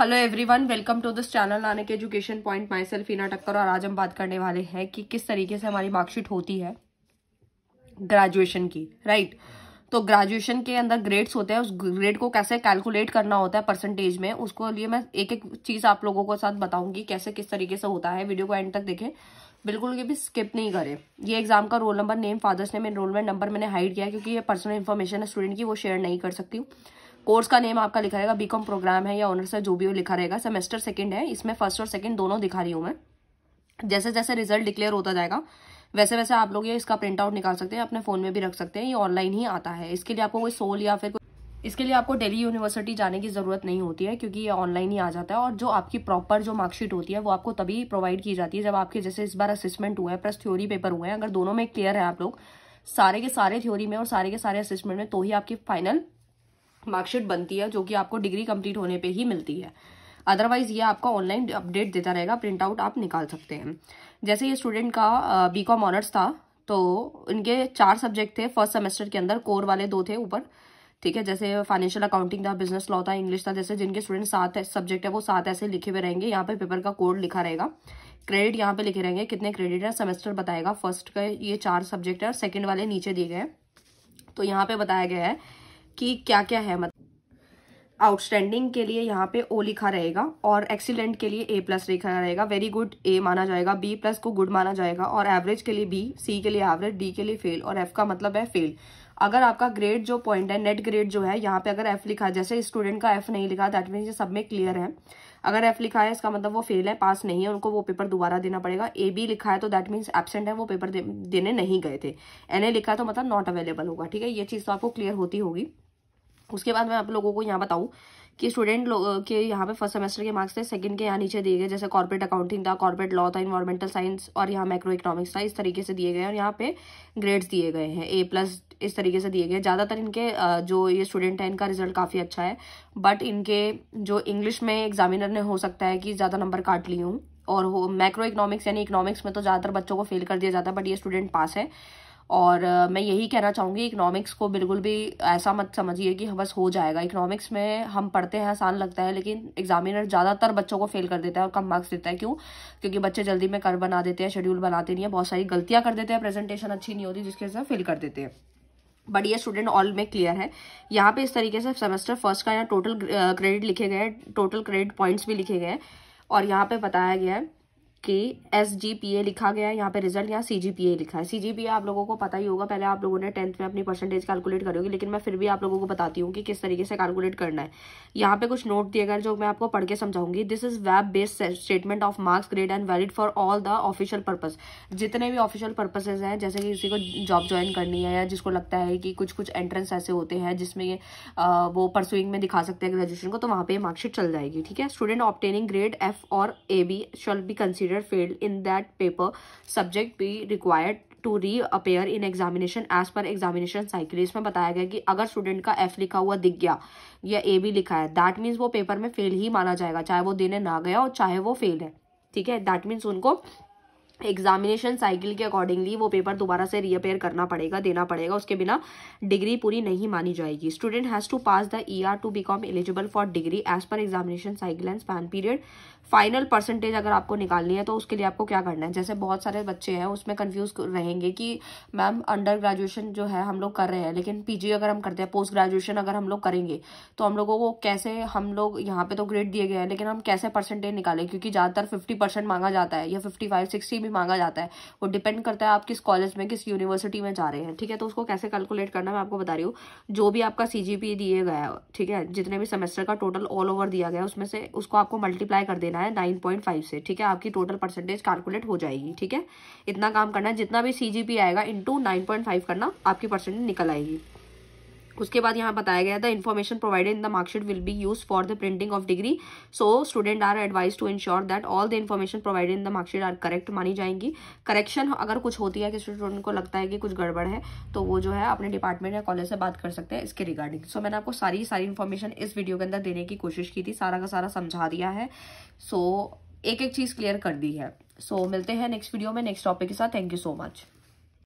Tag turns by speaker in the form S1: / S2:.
S1: Hello everyone welcome to this channel Nanak education point myself Ina Takkar और आज हम बात करने वाले हैं कि किस तरीके से हमारी मार्कशीट होती है ग्रेजुएशन की राइट right? तो ग्रेजुएशन के अंदर ग्रेड्स होते हैं उस ग्रेड को कैसे कैलकुलेट करना होता है परसेंटेज में उसको लिए मैं एक एक चीज़ आप लोगों के साथ बताऊंगी कैसे किस तरीके से होता है वीडियो को एंड तक देखें बिल्कुल ये भी स्किप नहीं करें ये एग्जाम का roll number name father's name enrolment number मैंने हाइड किया क्योंकि ये पर्सनल इन्फॉर्मेशन है स्टूडेंट की वो शेयर नहीं कर सकती हूँ कोर्स का नेम आपका लिखा रहेगा बीकॉम प्रोग्राम है या ऑनर्स है जो भी हो लिखा रहेगा सेमेस्टर सेकंड है इसमें फर्स्ट और सेकंड दोनों दिखा रही हूँ मैं जैसे जैसे रिजल्ट डिक्लेयर होता जाएगा वैसे वैसे आप लोग ये इसका प्रिंट आउट निकाल सकते हैं अपने फ़ोन में भी रख सकते हैं ये ऑनलाइन ही आता है इसके लिए आपको कोई सोल या फिर इसके लिए आपको डेली यूनिवर्सिटी जाने की ज़रूरत नहीं होती है क्योंकि ये ऑनलाइन ही आ जाता है और जो आपकी प्रॉपर जो मार्कशीट होती है वो आपको तभी प्रोवाइड की जाती है जब आपके जैसे इस बार असिस्मेंट हुआ है प्लस थ्योरी पेपर हुए हैं अगर दोनों में क्लियर है आप लोग सारे के सारे थ्योरी में और सारे के सारे असिस्मेंट में तो ही आपकी फाइनल मार्कशीट बनती है जो कि आपको डिग्री कंप्लीट होने पे ही मिलती है अदरवाइज ये आपका ऑनलाइन अपडेट देता रहेगा प्रिंट आउट आप निकाल सकते हैं जैसे ये स्टूडेंट का बी कॉम ऑनर्स था तो इनके चार सब्जेक्ट थे फर्स्ट सेमेस्टर के अंदर कोर वाले दो थे ऊपर ठीक है जैसे फाइनेंशियल अकाउंटिंग था बिजनेस लॉ था इंग्लिश था जैसे जिनके स्टूडेंट सात सब्जेक्ट है वो सात ऐसे लिखे हुए रहेंगे यहाँ पे पेपर का कोड लिखा रहेगा क्रेडिट यहाँ पे लिखे रहेंगे कितने क्रेडिट है सेमेस्टर बताएगा फर्स्ट का ये चार सब्जेक्ट है और सेकेंड वाले नीचे दिए गए तो यहाँ पे बताया गया है कि क्या क्या है मतलब आउटस्टैंडिंग के लिए यहाँ पे ओ लिखा रहेगा और एक्सीलेंट के लिए ए प्लस लिखा रहेगा वेरी गुड ए माना जाएगा बी प्लस को गुड माना जाएगा और एवरेज के लिए बी सी के लिए एवरेज डी के लिए फेल और एफ का मतलब है फेल अगर आपका ग्रेड जो पॉइंट है नेट ग्रेड जो है यहाँ पे अगर एफ लिखा है जैसे स्टूडेंट का एफ नहीं लिखा दैट मीन्स ये सब में क्लियर है अगर एफ लिखा है इसका मतलब वो फेल है पास नहीं है उनको वो पेपर दोबारा देना पड़ेगा ए बी लिखा है तो दैट मीन्स एबसेंट है वो पेपर दे, देने नहीं गए थे एन ए लिखा है तो मतलब नॉट अवेलेबल होगा ठीक है ये चीज़ तो आपको क्लियर होती होगी उसके बाद मैं आप लोगों को यहाँ बताऊँ कि स्टूडेंट लोग के यहाँ पे फर्स्ट सेमेस्टर के मार्क्स थे सेकंड के यहाँ नीचे दिए गए जैसे कॉर्पोरेट अकाउंटिंग था कॉर्पोरेट लॉ था इन्वायरमेंटल साइंस और यहाँ माइक्रो इकोनॉमिक्स था इस तरीके से दिए गए और यहाँ पे ग्रेड्स दिए गए हैं ए प्लस इस तरीके से दिए गए ज़्यादातर अच्छा इनके जो ये स्टूडेंट हैं इनका रिजल्ट काफ़ी अच्छा है बट इनके जो इंग्लिश में एग्जामिनर ने हो सकता है कि ज़्यादा नंबर काट ली हूँ और माइक्रो मैक्रो इकोनॉमिक्स यानी इकोनॉमिक्स में तो ज़्यादातर बच्चों को फेल कर दिया जाता है बट ये स्टूडेंट पास है और मैं यही कहना चाहूँगी इकनॉमिक्स को बिल्कुल भी ऐसा मत समझिए कि बस हो जाएगा इकनॉमिक्स में हम पढ़ते हैं आसान लगता है लेकिन एग्जामिनर ज़्यादातर बच्चों को फेल कर देता है और कम मार्क्स देता है क्यों क्योंकि बच्चे जल्दी में कर बना देते हैं शेड्यूल बनाते नहीं है बहुत सारी गलतियाँ कर देते हैं प्रेजेंटेशन अच्छी नहीं होती जिसकी वजह से फेल कर देते हैं बट ये स्टूडेंट ऑल में क्लियर है यहाँ पे इस तरीके से सेमेस्टर फर्स्ट का यहाँ टोटल क्रेडिट लिखे गए टोटल क्रेडिट पॉइंट्स भी लिखे गए और यहाँ पे बताया गया है के एस जी पी ए लिखा गया है यहाँ पे रिजल्ट यहाँ सी जी पी ए लिखा है सी जी पी ए आप लोगों को पता ही होगा पहले आप लोगों ने टेंथ में अपनी परसेंटेज कैलकुलेट करी होगी लेकिन मैं फिर भी आप लोगों को बताती हूँ कि किस तरीके से कैलकुलेट करना है यहाँ पे कुछ नोट दिए गए जो मैं आपको पढ़ के समझाऊंगी this is web based statement of marks grade and valid for all the official purpose जितने भी ऑफिशियल पर्पजेज हैं जैसे कि किसी को जॉब ज्वाइन करनी है या जिसको लगता है कि कुछ कुछ एंट्रेंस ऐसे होते हैं जिसमें वो परसुइंग में दिखा सकते हैं ग्रेजुएशन को तो वहाँ पे मार्कशीट चल जाएगी ठीक है स्टूडेंट ऑप्टेनिंग ग्रेड एफ और A B shall be consider considered failed in that paper subject be required to reappear in examination as per examination cycle इसमें बताया गया कि अगर स्टूडेंट का एफ लिखा हुआ दिख गया या ए भी लिखा है दैट मीन्स वो पेपर में फेल ही माना जाएगा चाहे वो देने ना गया और चाहे वो फेल है ठीक है दैट मीन्स उनको एग्जामिनेशन साइकिल के अकॉर्डिंगली वो पेपर दोबारा से रीअपेयर करना पड़ेगा देना पड़ेगा उसके बिना डिग्री पूरी नहीं मानी जाएगी student has to pass the E R to become eligible for degree as per examination cycle and span period final percentage अगर आपको निकालनी है तो उसके लिए आपको क्या करना है जैसे बहुत सारे बच्चे हैं उसमें कन्फ्यूज रहेंगे कि मैम अंडर ग्रेजुएशन जो है हम लोग कर रहे हैं लेकिन पीजी अगर हम करते हैं पोस्ट ग्रेजुएशन अगर हम लोग करेंगे तो हम लोगों को कैसे हम लोग यहाँ पे तो ग्रेड दिए गए हैं लेकिन हम कैसे परसेंटेज निकालें क्योंकि ज़्यादातर फिफ्टी परसेंट मांगा जाता है या फिफ्टी फाइव सिक्सटी भी मांगा जाता है वो डिपेंड करता है आप किस कॉलेज में किस यूनिवर्सिटी में जा रहे हैं ठीक है तो उसको कैसे कैलकुलेट करना मैं आपको बता रही हूँ जो भी आपका सी दिए गया ठीक है जितने भी सेमेस्टर का टोटल ऑल ओवर दिया गया उसमें से उसको आपको मल्टीप्लाई कर देना देना है नाइन पॉइंट फाइव से ठीक है आपकी टोटल परसेंटेज कैलकुलेट हो जाएगी ठीक है इतना काम करना है जितना भी सी जी पी आएगा इंटू नाइन पॉइंट फाइव करना आपकी परसेंटेज निकल आएगी उसके बाद यहाँ बताया गया the information provided in the marksheet will be use for the printing of degree so students are advise to ensure that all the information provided in the marksheet are correct मानी जाएंगी correction अगर कुछ होती है कि student को लगता है कि कुछ गड़बड़ है तो वो जो है अपने डिपार्टमेंट या कॉलेज से बात कर सकते हैं इसके रिगार्डिंग सो so, मैंने आपको सारी सारी इन्फॉर्मेशन इस वीडियो के अंदर देने की कोशिश की थी सारा का सारा समझा दिया है सो so, एक एक चीज़ क्लियर कर दी है सो so, मिलते हैं नेक्स्ट वीडियो में नेक्स्ट टॉपिक के साथ थैंक यू सो मच